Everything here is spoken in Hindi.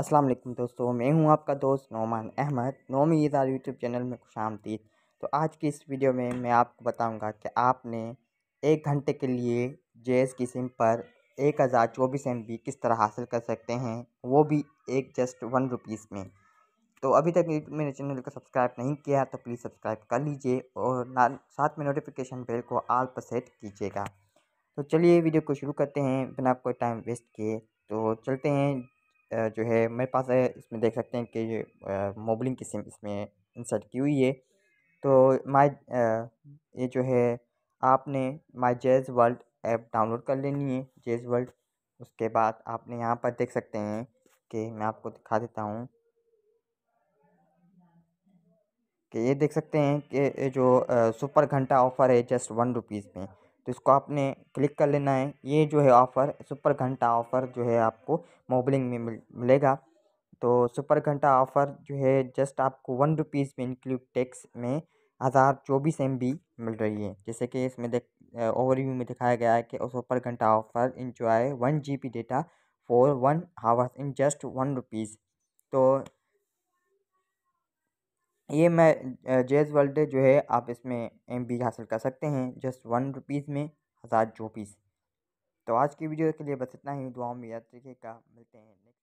अस्सलाम वालेकुम दोस्तों मैं हूं आपका दोस्त नोमान अहमद नोमी ईदार यूट्यूब चैनल में खुश आमदीद तो आज की इस वीडियो में मैं आपको बताऊंगा कि आपने एक घंटे के लिए जेस की सिम पर एक हज़ार चौबीस एम बी किस तरह हासिल कर सकते हैं वो भी एक जस्ट वन रुपीज़ में तो अभी तक मेरे चैनल को सब्सक्राइब नहीं किया तो प्लीज़ सब्सक्राइब कर लीजिए और साथ में नोटिफिकेशन बेल को आल पर सेट कीजिएगा तो चलिए वीडियो को शुरू करते हैं बिना कोई टाइम वेस्ट किए तो चलते हैं जो है मेरे पास है इसमें देख सकते हैं कि मोबलिंग की सिम इसमें इंसर्ट की हुई है तो माय ये जो है आपने my Jazz world app download कर लेनी है जेज़ वर्ल्ड उसके बाद आपने यहाँ पर देख सकते हैं कि मैं आपको दिखा देता हूँ कि ये देख सकते हैं कि जो सुपर घंटा ऑफ़र है जस्ट वन रुपीज़ में तो इसको आपने क्लिक कर लेना है ये जो है ऑफ़र सुपर घंटा ऑफ़र जो है आपको मोबलिंग में मिल मिलेगा तो सुपर घंटा ऑफ़र जो है जस्ट आपको वन रुपीज़ में इंक्लूड टैक्स में हज़ार चौबीस एम बी मिल रही है जैसे कि इसमें देख ओवरव्यू में दिखाया गया है कि सुपर घंटा offer enjoy one G B data for one hours in just one rupees तो ये मैं जेज वर्ल्ड जो है आप इसमें एम बी हासिल कर सकते हैं जस्ट वन रुपीज़ में हज़ार जो पीस तो आज की वीडियो के लिए बस इतना ही दुआओं में याद रखिएगा मिलते हैं